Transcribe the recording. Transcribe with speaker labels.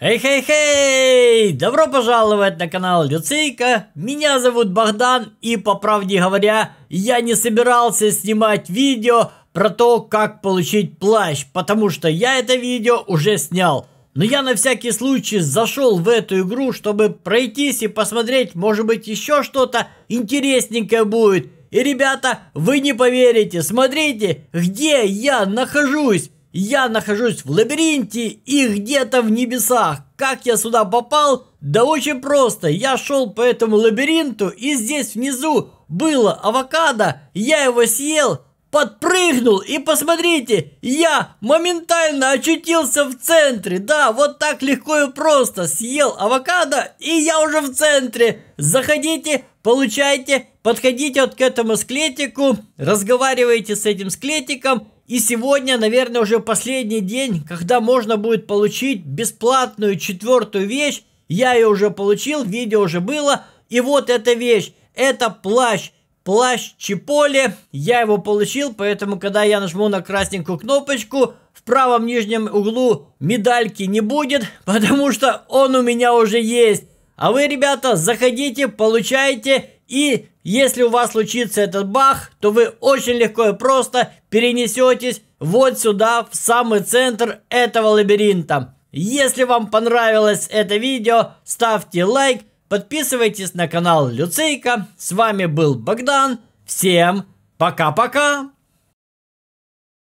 Speaker 1: Эй-хей-хей! Добро пожаловать на канал Люцейка. Меня зовут Богдан и, по правде говоря, я не собирался снимать видео про то, как получить плащ, потому что я это видео уже снял. Но я на всякий случай зашел в эту игру, чтобы пройтись и посмотреть, может быть, еще что-то интересненькое будет. И, ребята, вы не поверите, смотрите, где я нахожусь. Я нахожусь в лабиринте и где-то в небесах. Как я сюда попал? Да очень просто. Я шел по этому лабиринту и здесь внизу было авокадо. Я его съел, подпрыгнул и посмотрите, я моментально очутился в центре. Да, вот так легко и просто. Съел авокадо и я уже в центре. Заходите, получайте, подходите вот к этому склетику, разговаривайте с этим склетиком и сегодня, наверное, уже последний день, когда можно будет получить бесплатную четвертую вещь. Я ее уже получил, видео уже было. И вот эта вещь, это плащ. Плащ Чиполе, я его получил, поэтому когда я нажму на красненькую кнопочку, в правом нижнем углу медальки не будет, потому что он у меня уже есть. А вы, ребята, заходите, получайте и если у вас случится этот бах, то вы очень легко и просто перенесетесь вот сюда, в самый центр этого лабиринта. Если вам понравилось это видео, ставьте лайк, подписывайтесь на канал Люцейка. С вами был Богдан. Всем пока-пока!